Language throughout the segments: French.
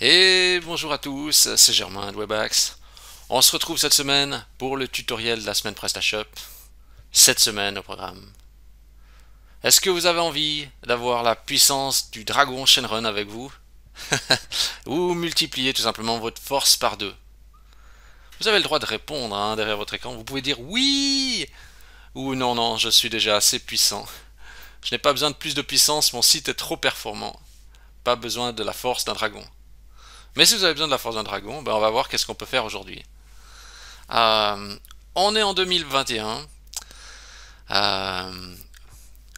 Et bonjour à tous, c'est Germain de Webax. On se retrouve cette semaine pour le tutoriel de la semaine PrestaShop. Cette semaine au programme. Est-ce que vous avez envie d'avoir la puissance du dragon Shenron avec vous Ou multiplier tout simplement votre force par deux Vous avez le droit de répondre hein, derrière votre écran. Vous pouvez dire oui ou non, non, je suis déjà assez puissant. Je n'ai pas besoin de plus de puissance, mon site est trop performant. Pas besoin de la force d'un dragon. Mais si vous avez besoin de la force d'un dragon, ben, on va voir qu'est-ce qu'on peut faire aujourd'hui. Euh, on est en 2021. Euh,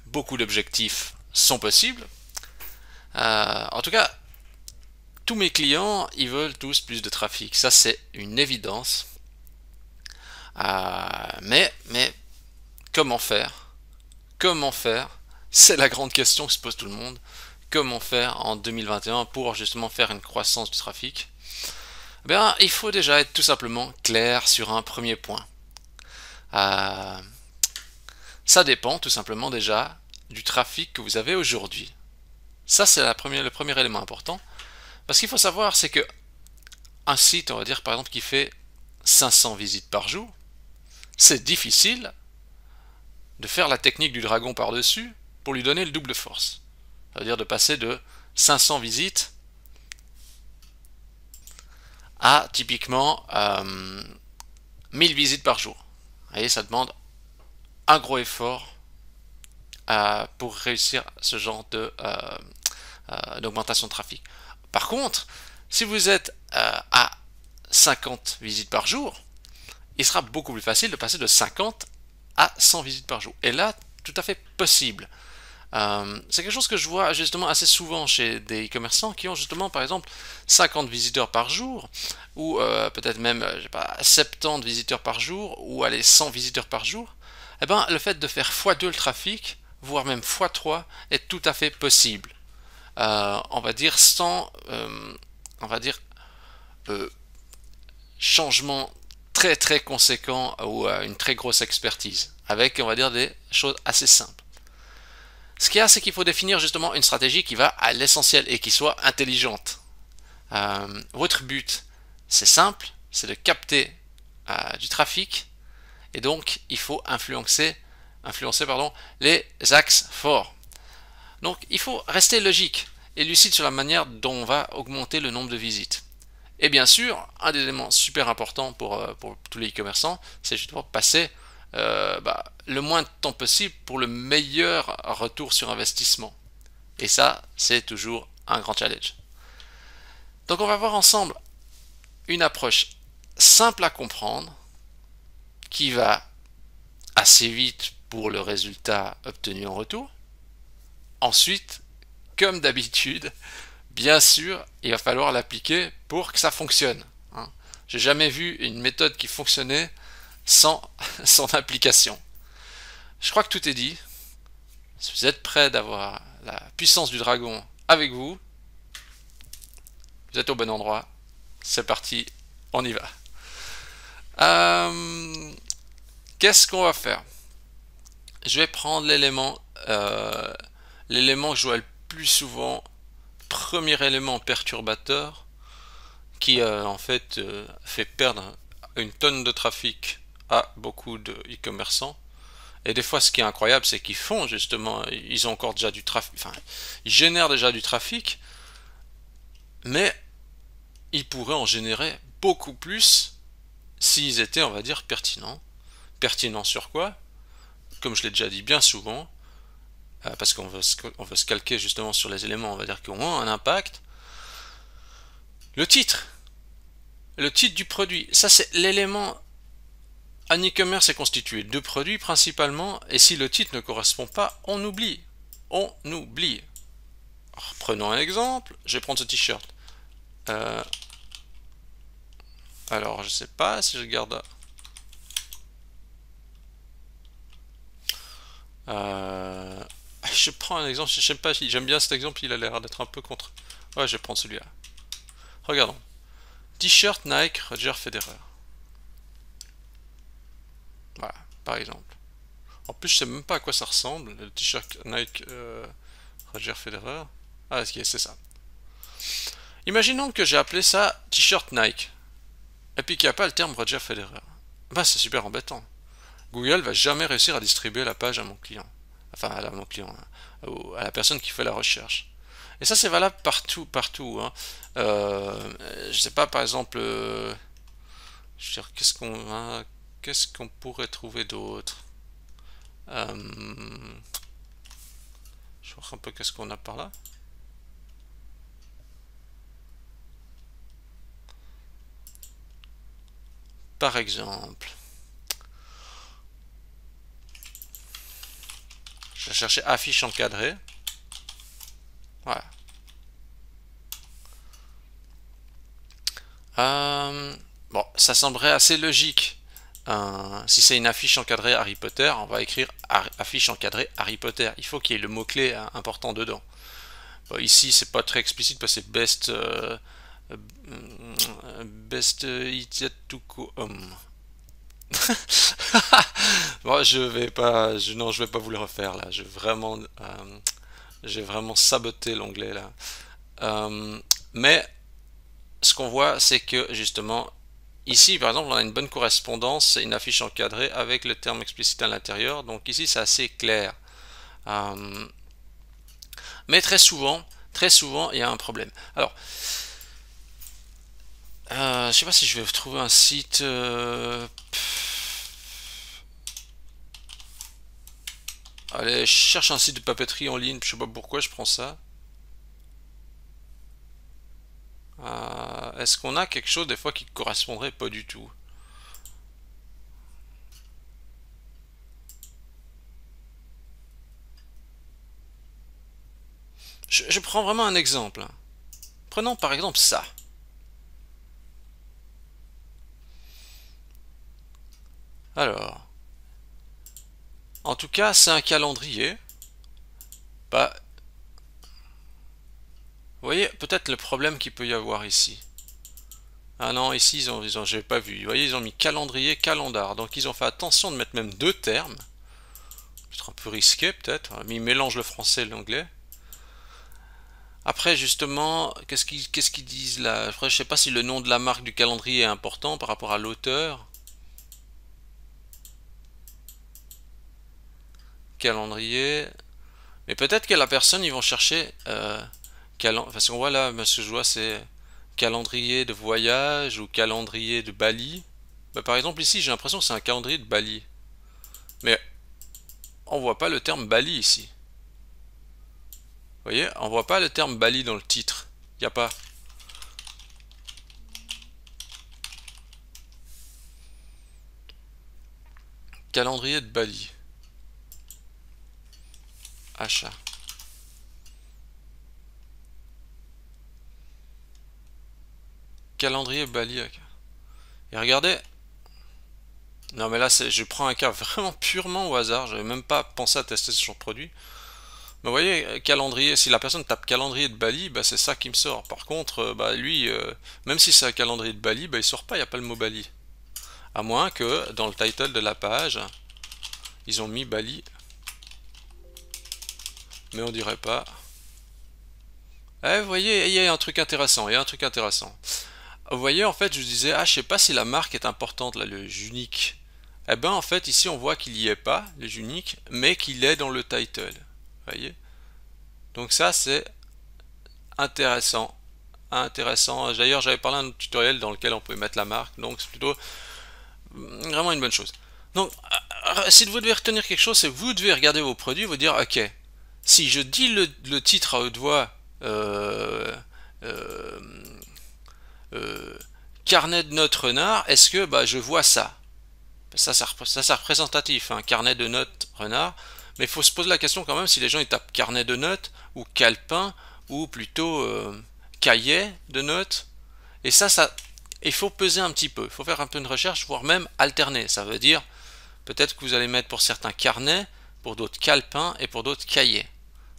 beaucoup d'objectifs sont possibles. Euh, en tout cas, tous mes clients, ils veulent tous plus de trafic. Ça, c'est une évidence. mais, mais, comment faire Comment faire C'est la grande question que se pose tout le monde comment faire en 2021 pour justement faire une croissance du trafic eh Il faut déjà être tout simplement clair sur un premier point. Euh, ça dépend tout simplement déjà du trafic que vous avez aujourd'hui. Ça, c'est le premier élément important. Parce qu'il faut savoir, c'est que un site, on va dire par exemple, qui fait 500 visites par jour, c'est difficile de faire la technique du dragon par-dessus pour lui donner le double force cest à dire de passer de 500 visites à typiquement 1000 euh, visites par jour. Vous voyez, ça demande un gros effort euh, pour réussir ce genre de euh, d'augmentation de trafic. Par contre, si vous êtes à 50 visites par jour, il sera beaucoup plus facile de passer de 50 à 100 visites par jour. Et là, tout à fait possible. Euh, c'est quelque chose que je vois justement assez souvent chez des commerçants qui ont justement par exemple 50 visiteurs par jour ou euh, peut-être même 70 euh, visiteurs par jour ou allez 100 visiteurs par jour. Eh ben, le fait de faire x2 le trafic, voire même x3, est tout à fait possible. on va dire sans on va dire changement très très conséquent ou une très grosse expertise avec on va dire des choses assez simples. Ce qu'il y a, c'est qu'il faut définir justement une stratégie qui va à l'essentiel et qui soit intelligente. Euh, votre but, c'est simple, c'est de capter euh, du trafic, et donc il faut influencer, pardon, les axes forts. Donc il faut rester logique et lucide sur la manière dont on va augmenter le nombre de visites. Et bien sûr, un des éléments super importants pour, euh, pour tous les e-commerçants, c'est justement passer euh, bah, le moins de temps possible pour le meilleur retour sur investissement. Et ça, c'est toujours un grand challenge. Donc on va voir ensemble une approche simple à comprendre qui va assez vite pour le résultat obtenu en retour. Ensuite, comme d'habitude, bien sûr, il va falloir l'appliquer pour que ça fonctionne. je hein. J'ai jamais vu une méthode qui fonctionnait sans son application. Je crois que tout est dit. Si vous êtes prêt d'avoir la puissance du dragon avec vous, vous êtes au bon endroit. C'est parti, on y va. Euh, qu'est-ce qu'on va faire Je vais prendre l'élément euh, l'élément que je vois le plus souvent, premier élément perturbateur, qui euh, en fait fait perdre une tonne de trafic à beaucoup de e-commerçants. Et des fois, ce qui est incroyable, c'est qu'ils font justement, ils ont encore déjà du trafic, enfin, ils génèrent déjà du trafic, mais ils pourraient en générer beaucoup plus s'ils étaient, on va dire, pertinents. Pertinents sur quoi Comme je l'ai déjà dit bien souvent, euh, parce qu'on veut, on veut se calquer justement sur les éléments, on va dire, qui ont un impact. Le titre, le titre du produit, ça c'est l'élément un e-commerce est constitué de produits principalement, et si le titre ne correspond pas, on oublie. On oublie. prenons un exemple, je vais prendre ce t-shirt. Euh, alors, je ne sais pas si je garde... Euh, je prends un exemple, je sais pas si j'aime bien cet exemple, il a l'air d'être un peu contre. Ouais, je vais prendre celui-là. Regardons. T-shirt Nike Roger Federer. Voilà, par exemple. En plus, je sais même pas à quoi ça ressemble, le t-shirt Nike euh, Roger Federer. Ah, est, c'est ça. Imaginons que j'ai appelé ça t-shirt Nike, et puis qu'il n'y a pas le terme Roger Federer. Ben, c'est super embêtant. Google va jamais réussir à distribuer la page à mon client. Enfin, à mon client, ou hein, à la personne qui fait la recherche. Et ça, c'est valable partout, partout. Hein. Euh, je sais pas, par exemple, euh, je veux dire, qu'est-ce qu'on... va... Hein, qu'est-ce qu'on pourrait trouver d'autre euh, Je vois un peu qu'est-ce qu'on a par là. Par exemple, je vais chercher affiche encadrée. Voilà. Euh, bon, ça semblerait assez logique si c'est une affiche encadrée Harry Potter, on va écrire affiche encadrée Harry Potter. Il faut qu'il y ait le mot-clé euh, important dedans. ici, c'est pas très explicite parce que c'est best, euh, euh, best idiot to home. bon, je vais pas, je, non, je vais pas vous le refaire là. J'ai vraiment, j'ai vraiment saboté l'onglet là. mais ce qu'on voit, c'est que justement, Ici, par exemple, on a une bonne correspondance et une affiche encadrée avec le terme explicite à l'intérieur. Donc ici, c'est assez clair. Euh, mais très souvent, très souvent, il y a un problème. Alors, euh, je ne sais pas si je vais trouver un site... Euh, Allez, je cherche un site de papeterie en ligne. Je ne sais pas pourquoi je prends ça. Euh, est-ce qu'on a quelque chose des fois qui correspondrait pas du tout je, prends vraiment un exemple. Hein. Prenons par exemple ça. Alors, en tout cas, c'est un calendrier. Pas bah, vous voyez peut-être le problème qu'il peut y avoir ici. Ah non, ici, ils ont, j'ai pas vu. Vous voyez, ils ont mis calendrier, calendar. Donc, ils ont fait attention de mettre même deux termes. Peut-être un peu risqué, peut-être. Mais ils mélangent le français et l'anglais. Après, justement, qu'est-ce qu'ils disent là Après, Je ne sais pas si le nom de la marque du calendrier est important par rapport à l'auteur. Calendrier. Mais peut-être que la personne, ils vont chercher... Euh, parce qu'on voit là, ce que je vois, c'est calendrier de voyage ou calendrier de Bali. Bah, par exemple, ici, j'ai l'impression que c'est un calendrier de Bali. Mais on voit pas le terme Bali ici. Vous voyez, on voit pas le terme Bali dans le titre. Il n'y a pas. Calendrier de Bali. Achat. calendrier Bali Et regardez. Non mais là, je prends un cas vraiment purement au hasard. Je n'avais même pas pensé à tester ce genre de produit. Mais vous voyez, euh, calendrier, si la personne tape calendrier de Bali, bah, c'est ça qui me sort. Par contre, euh, bah, lui, euh, même si c'est un calendrier de Bali, bah, il sort pas, il n'y a pas le mot Bali. À moins que dans le title de la page, ils ont mis Bali. Mais on dirait pas. Eh, vous voyez, il y a un truc intéressant, il y a un truc intéressant. Vous voyez, en fait, je disais, ah, je sais pas si la marque est importante, là, le unique. Eh bien, en fait, ici, on voit qu'il n'y est pas, le unique, mais qu'il est dans le title. Vous voyez Donc ça, c'est intéressant. Intéressant. D'ailleurs, j'avais parlé d'un tutoriel dans lequel on pouvait mettre la marque, donc c'est plutôt mm, vraiment une bonne chose. Donc, euh, si vous devez retenir quelque chose, c'est vous devez regarder vos produits, vous dire, ok, si je dis le, titre à haute voix, euh, euh, euh, carnet de notes renard, est-ce que bah, je vois ça ça, ça, ça c'est représentatif, un hein, carnet de notes renard. Mais il faut se poser la question quand même si les gens ils tapent carnet de notes ou calepin ou plutôt euh, cahier de notes. Et ça, ça, il faut peser un petit peu. Il faut faire un peu de recherche, voire même alterner. Ça veut dire peut-être que vous allez mettre pour certains carnets, pour d'autres calepin et pour d'autres cahiers,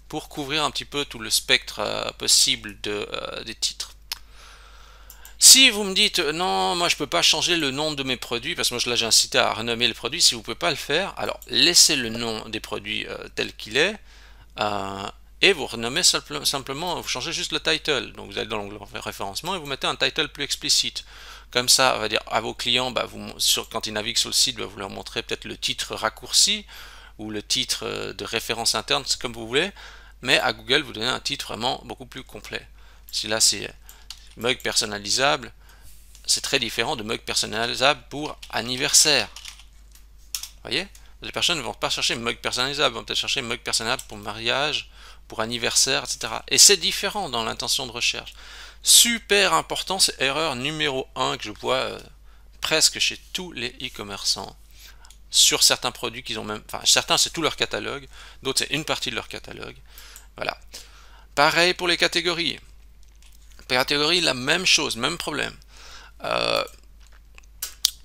pour couvrir un petit peu tout le spectre euh, possible de, des titres. Si vous me dites euh, non, moi je ne peux pas changer le nom de mes produits, parce que moi là j'ai incité à renommer le produit, si vous ne pouvez pas le faire, alors laissez le nom des produits euh, tel qu'il est, euh, et vous renommez simplement, vous changez juste le title. Donc vous allez dans l'onglet référencement et vous mettez un title plus explicite. Comme ça, on va dire à vos clients, bah, quand ils naviguent sur le site, bah, vous leur montrez peut-être le titre raccourci ou le titre de référence interne, c'est comme vous voulez, mais à Google, vous donnez un titre vraiment beaucoup plus complet. Si là c'est mug personnalisable, c'est très différent de mug personnalisable pour anniversaire. Vous voyez Les personnes ne vont pas chercher mug personnalisable, vont peut-être chercher mug personnalisable pour mariage, pour anniversaire, etc. Et c'est différent dans l'intention de recherche. Super important, c'est erreur numéro 1 que je vois euh, presque chez tous les e-commerçants. Sur certains produits qu'ils ont même... Enfin, certains, c'est tout leur catalogue. D'autres, c'est une partie de leur catalogue. Voilà. Pareil pour les catégories catégorie, la même chose, même problème. Euh,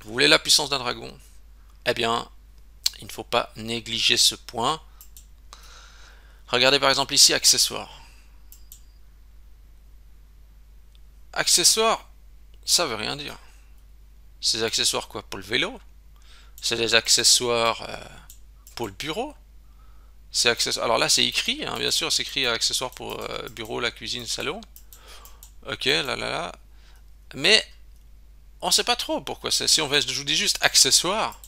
vous voulez la puissance d'un dragon Eh bien, il ne faut pas négliger ce point. Regardez par exemple ici, accessoires. Accessoires, ça veut rien dire. C'est des accessoires quoi Pour le vélo C'est des accessoires euh, pour le bureau Alors là, c'est écrit, hein, bien sûr, c'est écrit accessoires pour euh, bureau, la cuisine, salon. Ok, là, là, là. Mais on sait pas trop pourquoi c'est. Si on va, je vous dis juste accessoires,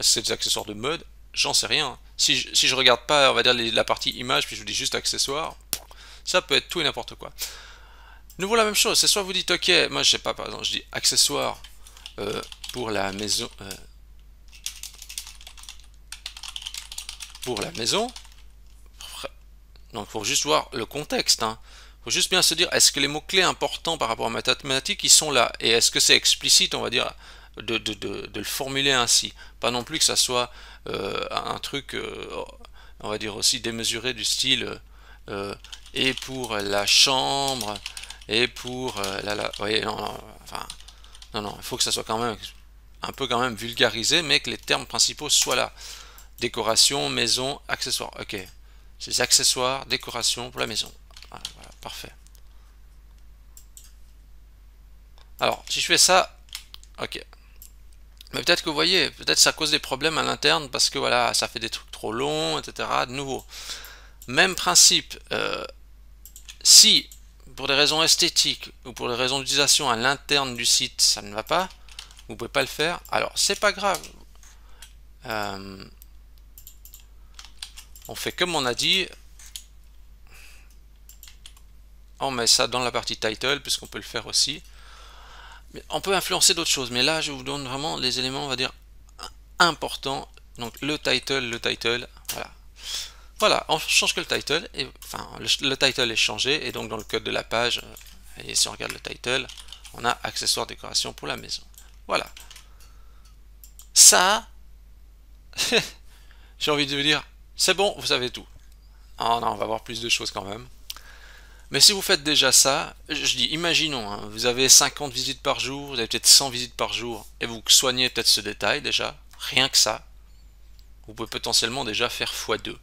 c'est des accessoires de mode, j'en sais rien. Si je, si je regarde pas, on va dire la partie image, puis je vous dis juste accessoires, ça peut être tout et n'importe quoi. Nouveau la même chose, c'est soit vous dites ok, moi je sais pas, par exemple, je dis accessoires euh, euh, pour la maison. pour la maison. Donc pour juste voir le contexte. Hein faut juste bien se dire, est-ce que les mots-clés importants par rapport à ma thématique, ils sont là Et est-ce que c'est explicite, on va dire, de, le formuler ainsi Pas non plus que ça soit euh, un truc, euh, on va dire aussi démesuré du style euh, et pour la chambre, et pour la... la voyez, non, non, non, il faut que ça soit quand même un peu quand même vulgarisé, mais que les termes principaux soient là. Décoration, maison, accessoires. Ok, c'est accessoires, décoration pour la maison. Alors, si je fais ça, ok. Mais peut-être que vous voyez, peut-être ça cause des problèmes à l'interne parce que voilà, ça fait des trucs trop longs, etc. De nouveau, même principe. Euh, si pour des raisons esthétiques ou pour des raisons d'utilisation à l'interne du site, ça ne va pas, vous pouvez pas le faire. Alors, c'est pas grave. Euh, on fait comme on a dit, on oh, met ça dans la partie title, puisqu'on peut le faire aussi. on peut influencer d'autres choses, mais là, je vous donne vraiment les éléments, on va dire, importants. Donc, le title, le title, voilà. Voilà, on change que le title, et, enfin, le, title est changé, et donc dans le code de la page, euh, et si on regarde le title, on a accessoires décoration pour la maison. Voilà. Ça, j'ai envie de vous dire, c'est bon, vous savez tout. Ah non, on va voir plus de choses quand même. Mais si vous faites déjà ça, je dis, imaginons, hein, vous avez 50 visites par jour, vous avez peut-être 100 visites par jour, et vous soignez peut-être ce détail déjà, rien que ça, vous pouvez potentiellement déjà faire x2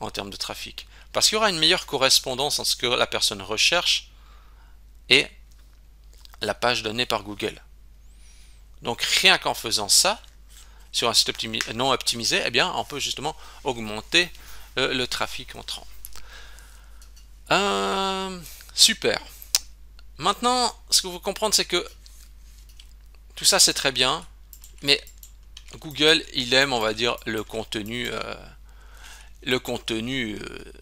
en termes de trafic. Parce qu'il y aura une meilleure correspondance entre ce que la personne recherche et la page donnée par Google. Donc rien qu'en faisant ça, sur un site non optimisé, eh bien, on peut justement augmenter euh, le trafic entrant. Euh, super. Maintenant, ce que vous comprenez, c'est que tout ça, c'est très bien, mais Google, il aime, on va dire, le contenu, euh, le contenu euh,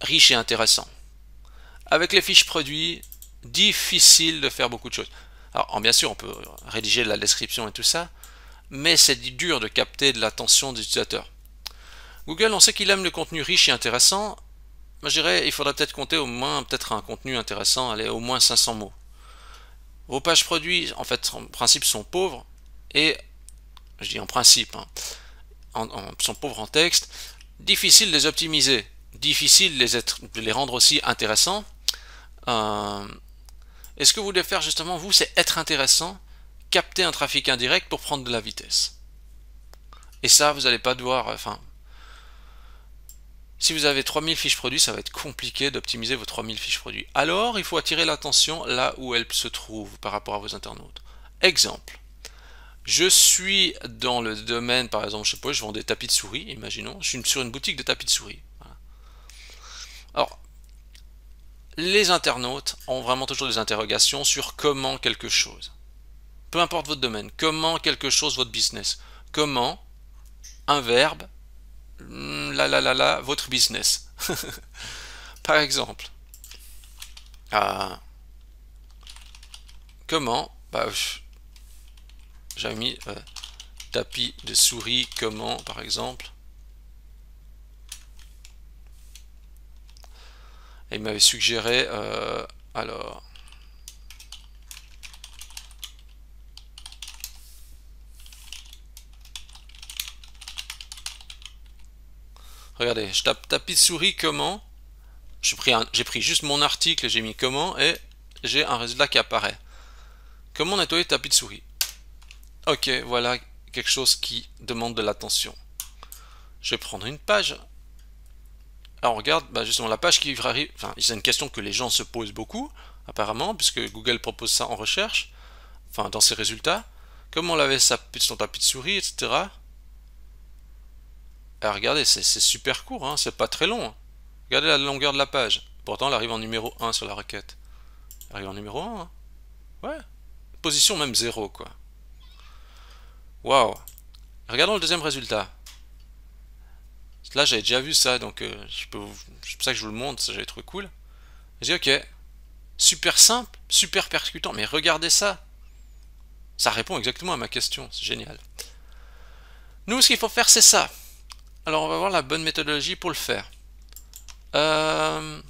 riche et intéressant. Avec les fiches produits, difficile de faire beaucoup de choses. Alors, bien sûr, on peut rédiger la description et tout ça, mais c'est dur de capter de l'attention des utilisateurs. Google, on sait qu'il aime le contenu riche et intéressant, moi, je dirais, il faudrait peut-être compter au moins peut-être un contenu intéressant, aller au moins 500 mots. Vos pages produits, en fait, en principe, sont pauvres, et, je dis en principe, hein, en, sont pauvres en texte, difficile de les optimiser, difficile de les, être, les rendre aussi intéressants. et euh, ce que vous devez faire justement, vous, c'est être intéressant, capter un trafic indirect pour prendre de la vitesse. Et ça, vous n'allez pas devoir, euh, enfin, si vous avez 3000 fiches produits, ça va être compliqué d'optimiser vos 3000 fiches produits. Alors, il faut attirer l'attention là où elle se trouve par rapport à vos internautes. Exemple. Je suis dans le domaine, par exemple, je sais pas, je vends des tapis de souris, imaginons. Je suis sur une boutique de tapis de souris. Alors, les internautes ont vraiment toujours des interrogations sur comment quelque chose. Peu importe votre domaine, comment quelque chose, votre business. Comment un verbe Mm, la la la la, votre business. Par exemple, ah. comment, bah, j'avais mis euh, tapis de souris, comment par exemple, il m'avait suggéré, euh, alors, Regardez, je tape tapis-souris de comment. J'ai pris, juste mon article, j'ai mis comment, et j'ai un résultat qui apparaît. Comment nettoyer tapis-souris de Ok, voilà quelque chose qui demande de l'attention. Je vais prendre une page. Alors regarde bah, justement la page qui arrive. Enfin, c'est une question que les gens se posent beaucoup, apparemment, puisque Google propose ça en recherche, enfin dans ses résultats. Comment laver sa, son tapis de souris, etc. Ah, regardez, c'est super court, hein, c'est pas très long. Regardez la longueur de la page. Pourtant, elle arrive en numéro 1 sur la requête. Elle arrive en numéro 1. Hein. Ouais. Position même 0, quoi. Waouh. Regardons le deuxième résultat. Là, j'avais déjà vu ça, donc euh, c'est pour ça que je vous le montre, ça j'avais trouvé cool. J'ai ok, super simple, super percutant, mais regardez ça. Ça répond exactement à ma question, c'est génial. Nous, ce qu'il faut faire, c'est ça. Alors on va voir la bonne méthodologie pour le faire. Euh,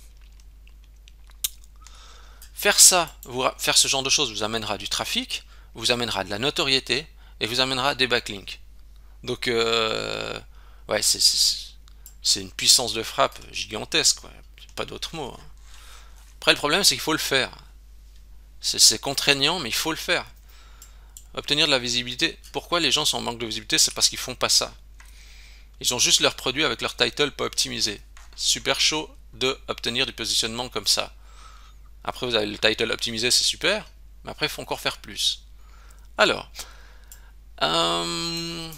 faire ça, faire ce genre de choses vous amènera du trafic, vous amènera de la notoriété et vous amènera des backlinks. Donc, euh, ouais, c'est une puissance de frappe gigantesque, pas d'autre mot. Hein. Après, le problème, c'est qu'il faut le faire. C'est contraignant, mais il faut le faire. Obtenir de la visibilité. Pourquoi les gens sont en manque de visibilité C'est parce qu'ils font pas ça. Ils ont juste leur produit avec leur title pas optimisé. Super chaud de obtenir du positionnement comme ça. Après, vous avez le title optimisé, c'est super. Mais après, il faut encore faire plus. Alors, euh,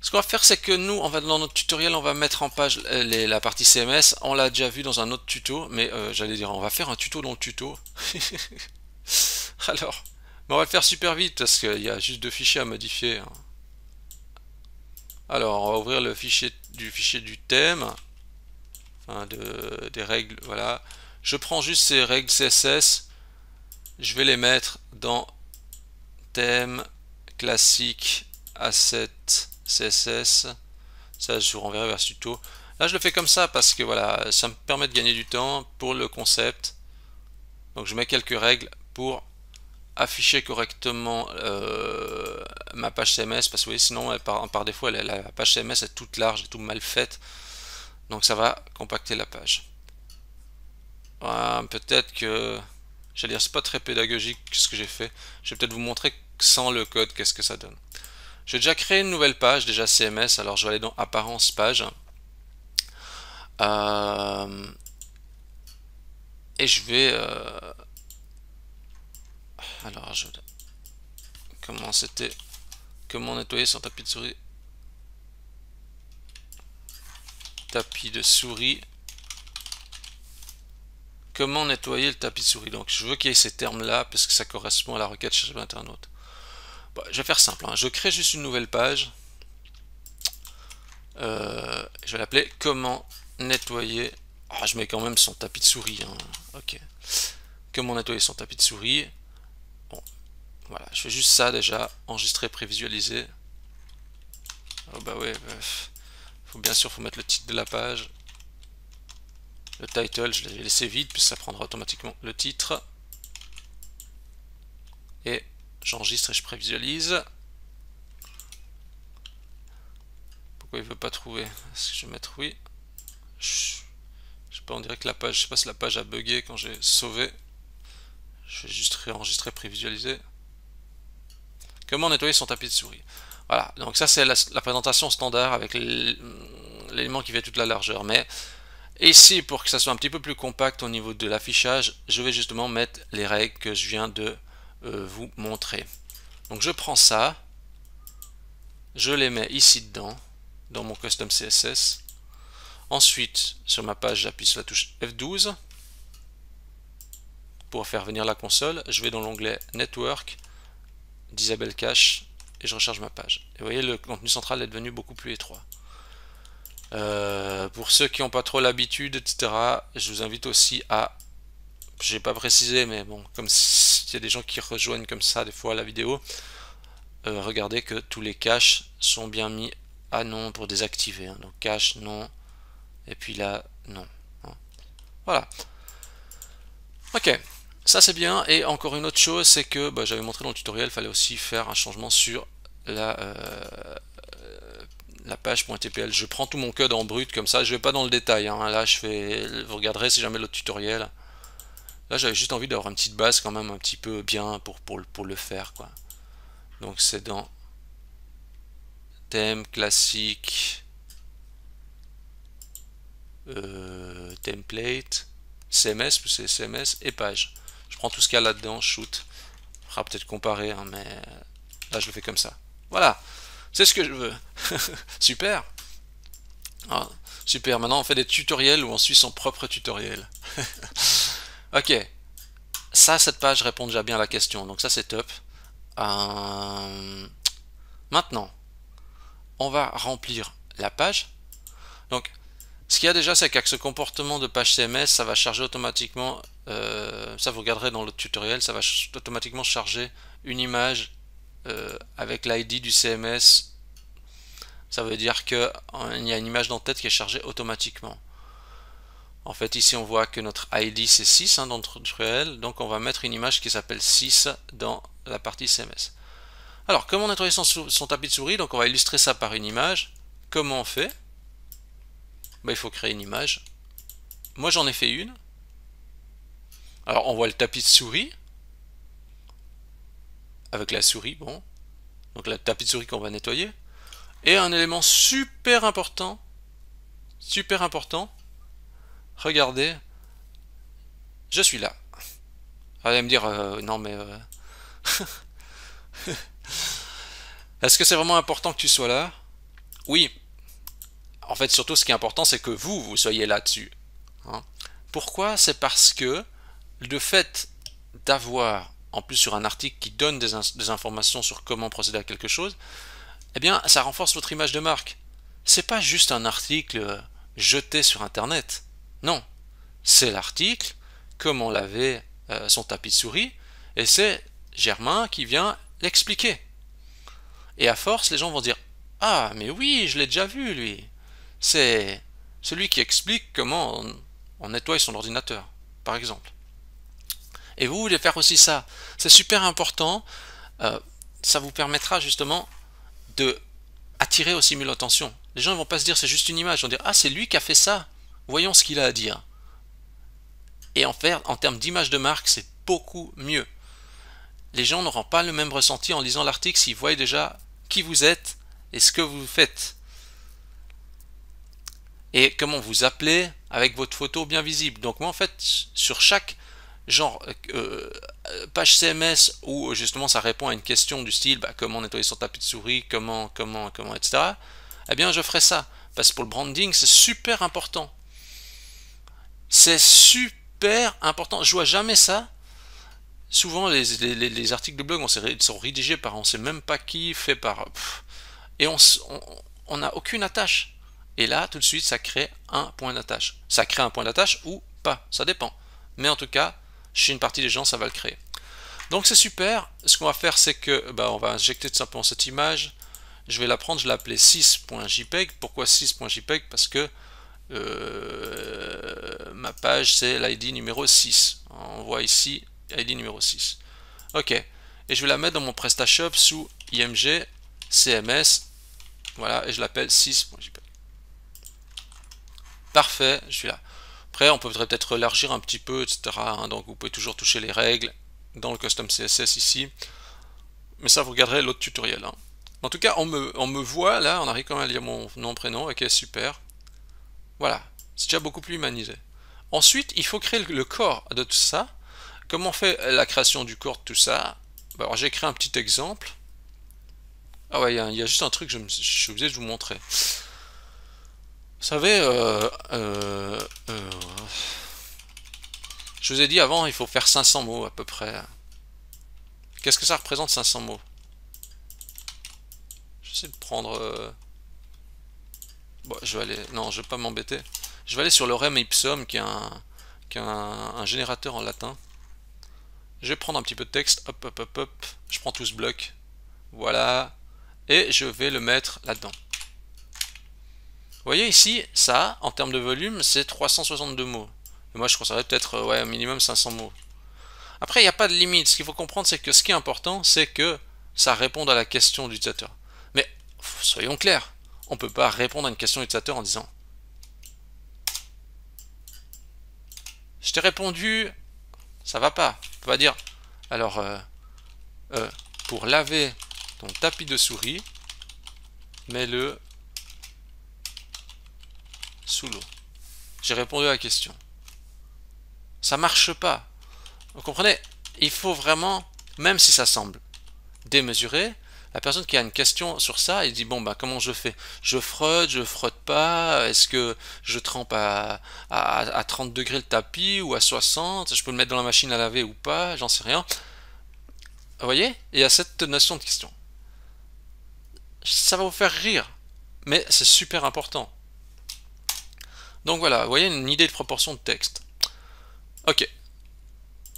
ce qu'on va faire, c'est que nous, on va, dans notre tutoriel, on va mettre en page euh, la partie CMS. On l'a déjà vu dans un autre tuto, mais euh, j'allais dire, on va faire un tuto dans le tuto. Alors, mais on va le faire super vite parce qu'il y a juste deux fichiers à modifier. Hein. Alors, on va ouvrir le fichier du fichier du thème, enfin de, des règles, voilà. Je prends juste ces règles CSS, je vais les mettre dans thème classique asset CSS. Ça, je vous renverrai vers ce tuto. Là, je le fais comme ça parce que voilà, ça me permet de gagner du temps pour le concept. Donc, je mets quelques règles pour afficher correctement euh, ma page CMS parce que voyez, sinon par, par, défaut la page CMS est toute large et tout mal faite donc ça va compacter la page euh, peut-être que j'allais dire c'est pas très pédagogique ce que j'ai fait je vais peut-être vous montrer sans le code qu'est-ce que ça donne j'ai déjà créé une nouvelle page déjà CMS alors je vais aller dans apparence page euh, et je vais alors, je Comment c'était Comment nettoyer son tapis de souris Tapis de souris. Comment nettoyer le tapis de souris Donc, je veux qu'il y ait ces termes-là, parce que ça correspond à la requête chez l'internaute. je vais faire simple. Hein. Je crée juste une nouvelle page. Euh, je vais l'appeler comment nettoyer. Ah, je mets quand même son tapis de souris. Hein. Comment nettoyer son tapis de souris. Voilà, je fais juste ça déjà, enregistrer, prévisualiser. Oh bah ouais, euh, faut bien sûr faut mettre le titre de la page. Le title, je l'ai laissé vide, puis ça prendra automatiquement le titre. Et j'enregistre et je prévisualise. Pourquoi il veut pas trouver Est-ce que je vais mettre oui je, ne sais pas, on dirait que la page, je sais pas si la page a bugué quand j'ai sauvé. Je vais juste réenregistrer, prévisualiser. Comment nettoyer son tapis de souris Voilà, donc ça c'est la, présentation standard avec l'élément qui fait toute la largeur. Mais ici, pour que ça soit un petit peu plus compact au niveau de l'affichage, je vais justement mettre les règles que je viens de euh, vous montrer. Donc je prends ça, je les mets ici dedans, dans mon custom CSS. Ensuite, sur ma page, j'appuie sur la touche F12 pour faire venir la console. Je vais dans l'onglet Network d'Isabelle cache et je recharge ma page. Et vous voyez, le contenu central est devenu beaucoup plus étroit. Euh, pour ceux qui n'ont pas trop l'habitude, etc., je vous invite aussi à... J'ai pas précisé, mais bon, comme s'il y a des gens qui rejoignent comme ça des fois la vidéo, euh, regardez que tous les caches sont bien mis à non pour désactiver. Hein. Donc cache, non, et puis là, non. Voilà. Ok. Ça c'est bien, et encore une autre chose, c'est que bah, j'avais montré dans le tutoriel, il fallait aussi faire un changement sur la, euh, la page Je prends tout mon code en brut comme ça, je vais pas dans le détail, hein. là je fais, vous regarderez si jamais l'autre tutoriel. Là j'avais juste envie d'avoir une petite base quand même un petit peu bien pour, pour, pour le faire. quoi. Donc c'est dans thème classique, euh, template, CMS, c'est CMS et page. Je prends tout ce qu'il y a là-dedans, shoot. On peut-être comparer, hein, mais euh, là je le fais comme ça. Voilà, c'est ce que je veux. Super. Ah, super, maintenant on fait des tutoriels où on suit son propre tutoriel. ok, ça, cette page répond déjà bien à la question, donc ça c'est top. Euh, maintenant, on va remplir la page. Donc, ce qu'il y a déjà, c'est qu'avec ce comportement de page CMS, ça va charger automatiquement euh, ça vous regarderez dans le tutoriel, ça va automatiquement charger une image euh, avec l'ID du CMS. Ça veut dire qu'il euh, y a une image dans tête qui est chargée automatiquement. En fait, ici, on voit que notre ID, c'est 6 hein, dans le tutoriel. Donc, on va mettre une image qui s'appelle 6 dans la partie CMS. Alors, comment a trouvé son tapis de souris Donc, on va illustrer ça par une image. Comment on fait bah, Il faut créer une image. Moi, j'en ai fait une. Alors on voit le tapis de souris. Avec la souris, bon. Donc le tapis de souris qu'on va nettoyer. Et un élément super important. Super important. Regardez. Je suis là. allez ah, me dire, euh, non mais... Euh. Est-ce que c'est vraiment important que tu sois là Oui. En fait, surtout, ce qui est important, c'est que vous, vous soyez là-dessus. Hein. Pourquoi C'est parce que le fait d'avoir, en plus sur un article qui donne des, informations sur comment procéder à quelque chose, eh bien, ça renforce votre image de marque. C'est pas juste un article euh, jeté sur Internet. Non. C'est l'article, comment laver l'avait euh, son tapis de souris, et c'est Germain qui vient l'expliquer. Et à force, les gens vont dire Ah, mais oui, je l'ai déjà vu, lui. C'est celui qui explique comment on nettoie son ordinateur, par exemple et vous voulez faire aussi ça. C'est super important. Euh, ça vous permettra justement de attirer aussi mieux l'attention. Les gens ne vont pas se dire c'est juste une image, ils vont dire ah c'est lui qui a fait ça, voyons ce qu'il a à dire. Et en faire, en termes d'image de marque, c'est beaucoup mieux. Les gens n'auront pas le même ressenti en lisant l'article s'ils voient déjà qui vous êtes et ce que vous faites. Et comment vous appelez avec votre photo bien visible. Donc moi en fait, sur chaque genre euh, euh, page CMS où euh, justement ça répond à une question du style bah, comment nettoyer son tapis de souris, comment, comment, comment, etc. Eh bien, je ferai ça parce que pour le branding, c'est super important. C'est super important. Je vois jamais ça. Souvent, les, articles de blog on sont rédigés par on sait même pas qui, fait par. et on n'a on, aucune attache. Et là, tout de suite, ça crée un point d'attache. Ça crée un point d'attache ou pas, ça dépend. Mais en tout cas, chez une partie des gens, ça va le créer. Donc c'est super. Ce qu'on va faire, c'est que bah, on va injecter tout simplement cette image. Je vais la prendre, je vais l'appeler 6.jpg. Pourquoi 6.jpg Parce que euh, ma page, c'est l'ID numéro 6. On voit ici ID numéro 6. Ok. Et je vais la mettre dans mon PrestaShop sous IMG, CMS. Voilà, et je l'appelle 6.jpg. Parfait, je suis là. Après, on peut peut-être élargir un petit peu, etc. Hein. donc vous pouvez toujours toucher les règles dans le custom CSS ici. Mais ça, vous regarderez l'autre tutoriel. Hein. En tout cas, on me, on me, voit, là, on arrive quand même à lire mon nom, prénom, ok, super. Voilà, c'est déjà beaucoup plus humanisé. Ensuite, il faut créer le corps de tout ça. Comment on fait la création du corps de tout ça bah, Alors, j'ai créé un petit exemple. Ah ouais, il y, a juste un truc, je, je suis obligé de vous montrer savez, euh, euh, euh, je vous ai dit avant, il faut faire 500 mots à peu près. Qu'est-ce que ça représente 500 mots Je vais essayer de prendre... Bon, je vais aller... Non, je vais pas m'embêter. Je vais aller sur le rem ipsum qui est un, qui est un générateur en latin. Je vais prendre un petit peu de texte. Hop, hop, hop, hop. Je prends tout ce bloc. Voilà. Et je vais le mettre là-dedans. Vous voyez ici, ça, en termes de volume, c'est 362 mots. moi, je ça peut-être euh, ouais, au minimum 500 mots. Après, il n'y a pas de limite. Ce qu'il faut comprendre, c'est que ce qui est important, c'est que ça réponde à la question du utilisateur. Mais soyons clairs, on ne peut pas répondre à une question utilisateur en disant Je t'ai répondu, ça va pas. On peut pas dire Alors, euh, euh, pour laver ton tapis de souris, mets-le sous l'eau. J'ai répondu à la question. Ça marche pas. Vous comprenez Il faut vraiment, même si ça semble démesuré, la personne qui a une question sur ça, il dit bon bah comment je fais Je frotte, je frotte pas, est-ce que je trempe à, à, 30 degrés le tapis ou à 60 Je peux le mettre dans la machine à laver ou pas J'en sais rien. Vous voyez il y a cette notion de question. Ça va vous faire rire, mais c'est super important. Donc voilà, vous voyez une idée de proportion de texte. Ok.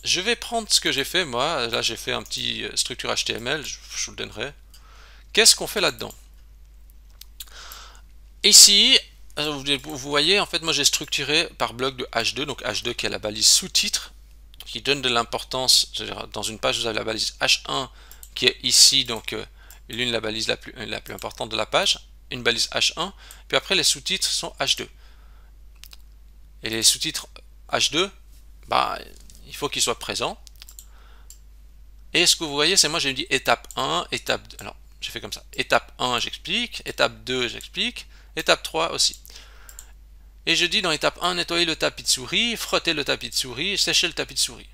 Je vais prendre ce que j'ai fait, moi. Là, j'ai fait un petit euh, structure HTML, je, vous le donnerai. Qu'est-ce qu'on fait là-dedans Ici, euh, vous voyez, en fait, moi j'ai structuré par bloc de H2, donc H2 qui est la balise sous-titre, qui donne de l'importance. Dans une page, vous avez la balise H1 qui est ici, donc euh, l'une la balise la plus importante de la page, une balise H1, puis après les sous-titres sont H2. Et les sous-titres H2, bah, il faut qu'ils soient présents. Et ce que vous voyez, c'est moi j'ai dit étape 1, étape 2. Alors, j'ai fait comme ça. Étape 1, j'explique. Étape 2, j'explique. Étape 3 aussi. Et je dis dans étape 1, nettoyer le tapis de souris, frotter le tapis de souris, sécher le tapis de souris.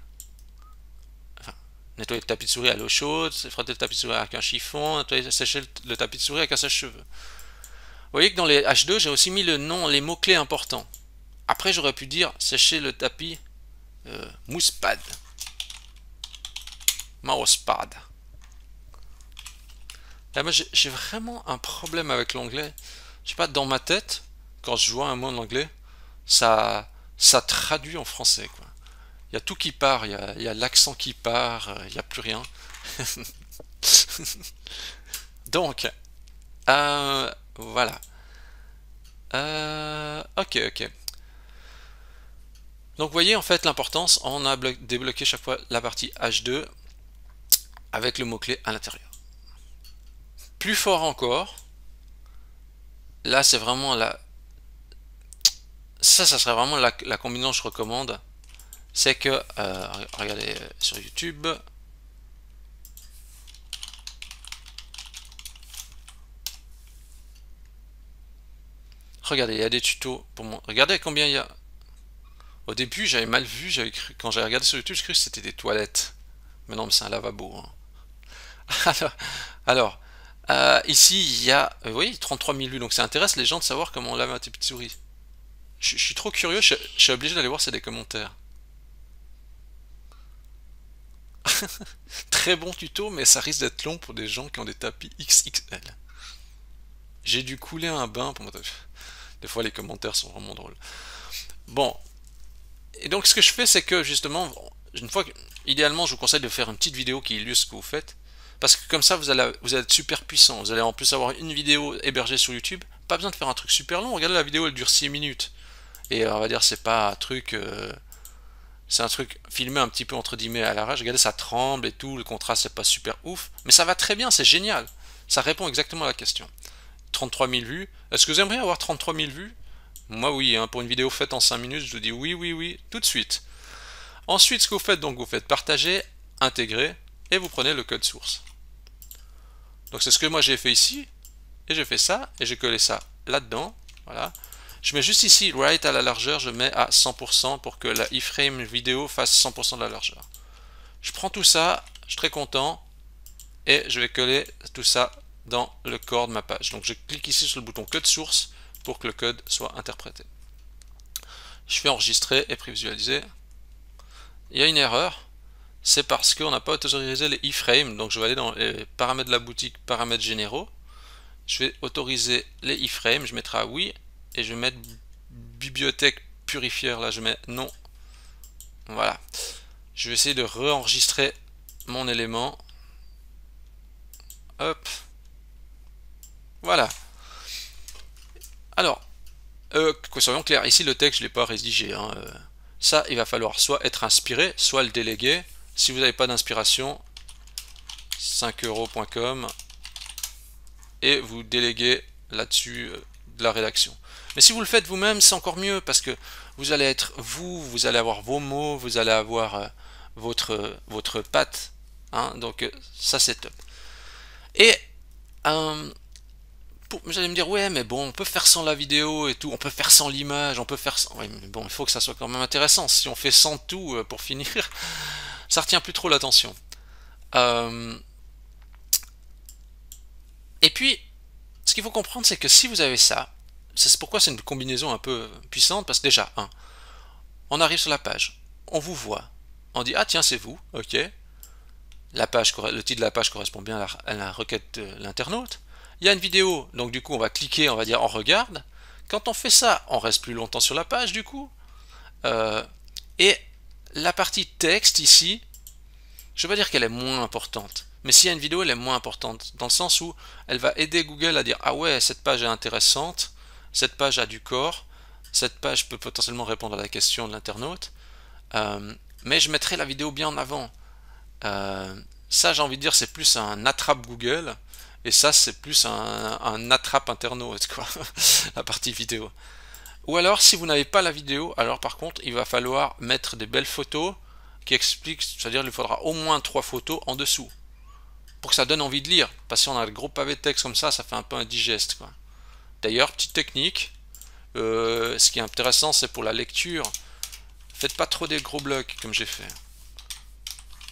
Enfin, nettoyer le tapis de souris à l'eau chaude, frotter le tapis de souris avec un chiffon, sécher le tapis de souris avec un sèche-cheveux. Vous voyez que dans les H2, j'ai aussi mis le nom, les mots-clés importants. Après, j'aurais pu dire sécher le tapis euh, mouspad. mousepad. Là, j'ai vraiment un problème avec l'anglais. Je sais pas, dans ma tête, quand je vois un mot en anglais, ça, ça traduit en français. Il y a tout qui part, il y a, l'accent qui part, euh, il n'y a plus rien. Donc, euh, voilà. ok, ok. Donc vous voyez en fait l'importance, on a débloqué chaque fois la partie H2 avec le mot-clé à l'intérieur. Plus fort encore, là c'est vraiment la... Ça, ça serait vraiment la, combinaison que je recommande. C'est que, euh, regardez euh, sur YouTube, Regardez, il y a des tutos pour moi. Regardez combien il y a au début, j'avais mal vu, quand j'avais regardé sur YouTube, je cru que c'était des toilettes. Mais non, mais c'est un lavabo. Hein. Alors, euh, ici, il y a, 33 euh, 000 vues, donc ça intéresse les gens de savoir comment on lave un de souris. Je, suis trop curieux, je, suis obligé d'aller voir c'est des commentaires. Très bon tuto, mais ça risque d'être long pour des gens qui ont des tapis XXL. J'ai dû couler un bain pour Des fois, les commentaires sont vraiment drôles. Bon, et donc ce que je fais, c'est que justement, une fois que, idéalement, je vous conseille de faire une petite vidéo qui illustre ce que vous faites, parce que comme ça, vous allez, vous être super puissant. Vous allez en plus avoir une vidéo hébergée sur YouTube. Pas besoin de faire un truc super long. Regardez, la vidéo, elle dure 6 minutes. Et euh, on va dire, c'est pas un truc... Euh, c'est un truc filmé un petit peu entre guillemets à l'arrache. Regardez, ça tremble et tout. Le contraste, c'est pas super ouf. Mais ça va très bien, c'est génial. Ça répond exactement à la question. 33 000 vues. Est-ce que vous aimeriez avoir 33 000 vues moi oui, hein, pour une vidéo faite en 5 minutes, je vous dis oui, oui, oui, tout de suite. Ensuite, ce que vous faites, donc vous faites partager, intégrer, et vous prenez le code source. Donc c'est ce que moi j'ai fait ici, et j'ai fait ça, et j'ai collé ça là-dedans, voilà. Je mets juste ici, right à la largeur, je mets à 100% pour que la iframe vidéo fasse 100% de la largeur. Je prends tout ça, je suis très content, et je vais coller tout ça dans le corps de ma page. Donc je clique ici sur le bouton code source, pour que le code soit interprété. Je fais enregistrer et prévisualiser. Il y a une erreur, c'est parce qu'on n'a pas autorisé les iframes, donc je vais aller dans les paramètres de la boutique, paramètres généraux, je vais autoriser les iframes, je mettrai oui, et je vais mettre bibliothèque purifier, là je mets non, voilà. Je vais essayer de réenregistrer mon élément, hop, voilà. Alors, euh, soyons clairs, ici le texte, je ne l'ai pas rédigé. Hein, euh, ça, il va falloir soit être inspiré, soit le déléguer. Si vous n'avez pas d'inspiration, 5 euro.com et vous déléguez là-dessus euh, de la rédaction. Mais si vous le faites vous-même, c'est encore mieux parce que vous allez être vous, vous allez avoir vos mots, vous allez avoir euh, votre, votre patte. Hein, donc ça c'est top. Et vous allez me dire, ouais, mais bon, on peut faire sans la vidéo et tout, on peut faire sans l'image, on peut faire sans... bon, il faut que ça soit quand même intéressant. Si on fait sans tout, euh, pour finir, ça retient plus trop l'attention. Euh, et puis, ce qu'il faut comprendre, c'est que si vous avez ça, c'est pourquoi c'est une combinaison un peu puissante, parce que déjà, un, on arrive sur la page, on vous voit, on dit, ah tiens, c'est vous, ok, la page, le titre de la page correspond bien à la requête de l'internaute, il y a une vidéo, donc du coup on va cliquer, on va dire on regarde. Quand on fait ça, on reste plus longtemps sur la page du coup. Euh, et la partie texte ici, je ne veux pas dire qu'elle est moins importante, mais s'il y a une vidéo, elle est moins importante, dans le sens où elle va aider Google à dire ah ouais, cette page est intéressante, cette page a du corps, cette page peut potentiellement répondre à la question de l'internaute, euh, mais je mettrai la vidéo bien en avant. Euh, ça, j'ai envie de dire, c'est plus un attrape Google et ça, c'est plus un, attrape internaute, quoi, la partie vidéo. Ou alors, si vous n'avez pas la vidéo, alors par contre, il va falloir mettre des belles photos qui expliquent, c'est-à-dire il faudra au moins trois photos en dessous, pour que ça donne envie de lire. Parce que si on a le gros pavé de texte comme ça, ça fait un peu indigeste, quoi. D'ailleurs, petite technique, euh, ce qui est intéressant, c'est pour la lecture, faites pas trop des gros blocs comme j'ai fait.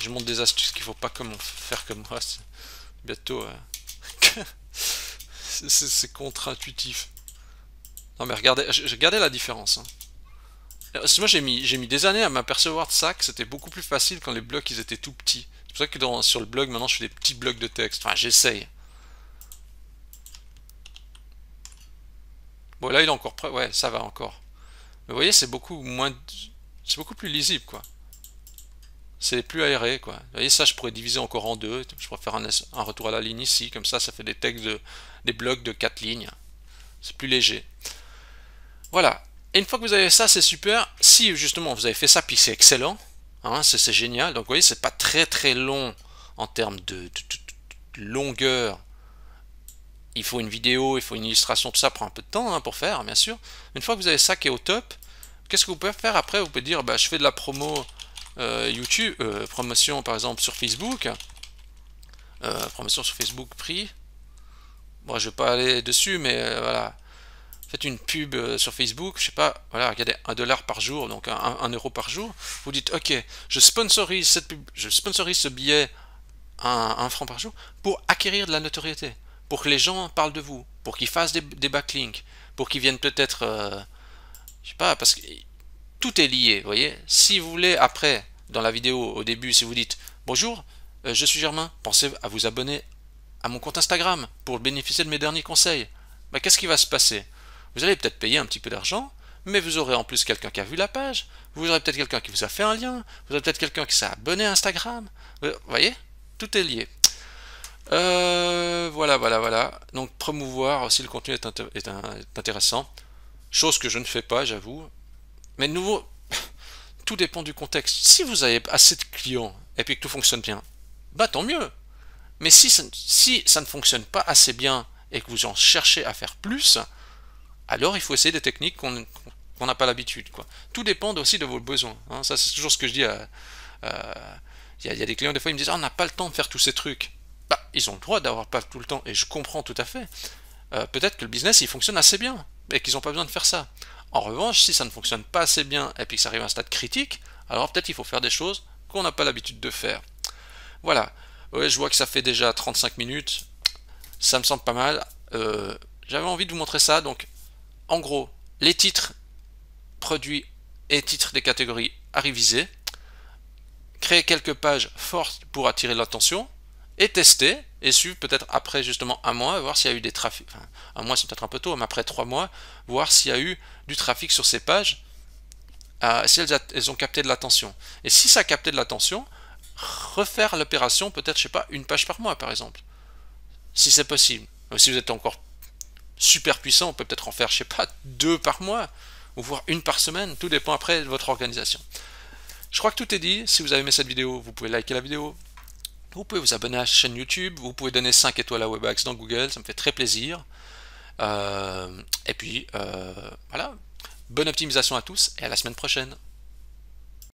Je montre des astuces qu'il faut pas faire comme moi. Bientôt. Euh, c'est contre-intuitif. Non mais regardez, la différence. Hein. Euh, moi j'ai mis, mis des années à m'apercevoir de ça, que c'était beaucoup plus facile quand les blocs ils étaient tout petits. C'est pour ça que sur le blog maintenant je fais des petits blocs de texte. Enfin j'essaye. Bon là il est encore prêt, ouais ça va encore. Mais vous voyez c'est beaucoup moins, c'est beaucoup plus lisible quoi c'est plus aéré. Quoi. Vous voyez, ça, je pourrais diviser encore en deux. Je pourrais faire un, retour à la ligne ici, comme ça, ça fait des textes, de, des blocs de quatre lignes. C'est plus léger. Voilà. Et une fois que vous avez ça, c'est super. Si, justement, vous avez fait ça, puis c'est excellent, hein, c'est génial. Donc, vous voyez, c'est pas très très long en termes de, longueur. Il faut une vidéo, il faut une illustration, tout ça prend un peu de temps hein, pour faire, bien sûr. Une fois que vous avez ça qui est au top, qu'est-ce que vous pouvez faire après Vous pouvez dire, bah, je fais de la promo euh, YouTube, euh, promotion par exemple sur Facebook, euh, promotion sur Facebook prix. moi je vais pas aller dessus, mais voilà. Faites une pub sur Facebook, je sais pas, voilà, regardez, un dollar par jour, donc un, euro par jour. Vous dites, ok, je sponsorise cette pub, je sponsorise ce billet un, un, franc par jour pour acquérir de la notoriété, pour que les gens parlent de vous, pour qu'ils fassent des, backlinks, pour qu'ils viennent peut-être, je sais pas, parce que tout est lié, vous voyez. Si vous voulez après dans la vidéo au début, si vous dites Bonjour, euh, je suis Germain, pensez à vous abonner à mon compte Instagram pour bénéficier de mes derniers conseils. Bah, qu'est-ce qui va se passer Vous allez peut-être payer un petit peu d'argent, mais vous aurez en plus quelqu'un qui a vu la page, vous aurez peut-être quelqu'un qui vous a fait un lien, vous aurez peut-être quelqu'un qui s'est abonné à Instagram. Vous voyez Tout est lié. Euh, voilà, voilà, voilà. Donc promouvoir si le contenu est, est intéressant. Chose que je ne fais pas, j'avoue. Mais de nouveau, dépend du contexte. Si vous avez assez de clients et puis que tout fonctionne bien, bah tant mieux. Mais si ça, si ça ne fonctionne pas assez bien et que vous en cherchez à faire plus, alors il faut essayer des techniques qu'on n'a pas l'habitude. Tout dépend aussi de vos besoins. Hein. Ça, c'est toujours ce que je dis à, il y, a des clients, des fois, ils me disent ah, On n'a pas le temps de faire tous ces trucs. Bah, ils ont le droit d'avoir pas tout le temps, et je comprends tout à fait. Euh, peut-être que le business, il fonctionne assez bien, et qu'ils n'ont pas besoin de faire ça. En revanche, si ça ne fonctionne pas assez bien et puis que ça arrive à un stade critique, alors peut-être il faut faire des choses qu'on n'a pas l'habitude de faire. Voilà. je vois que ça fait déjà 35 minutes. Ça me semble pas mal. Euh, j'avais envie de vous montrer ça. Donc, en gros, les titres produits et titres des catégories à réviser. Créer quelques pages fortes pour attirer l'attention et tester, et suivre peut-être après justement un mois, voir s'il y a eu des trafics, enfin un mois c'est peut-être un peu tôt, mais après trois mois, voir s'il y a eu du trafic sur ces pages, euh, si elles, ont capté de l'attention. Et si ça a capté de l'attention, refaire l'opération peut-être, je sais pas, une page par mois par exemple, si c'est possible. Si vous êtes encore super puissant, on peut peut-être en faire, je sais pas, deux par mois, ou voir une par semaine, tout dépend après de votre organisation. Je crois que tout est dit. Si vous avez aimé cette vidéo, vous pouvez liker la vidéo, vous pouvez vous abonner à la chaîne YouTube, vous pouvez donner 5 étoiles à WebAx dans Google, ça me fait très plaisir. Euh, et puis, euh, voilà. Bonne optimisation à tous et à la semaine prochaine.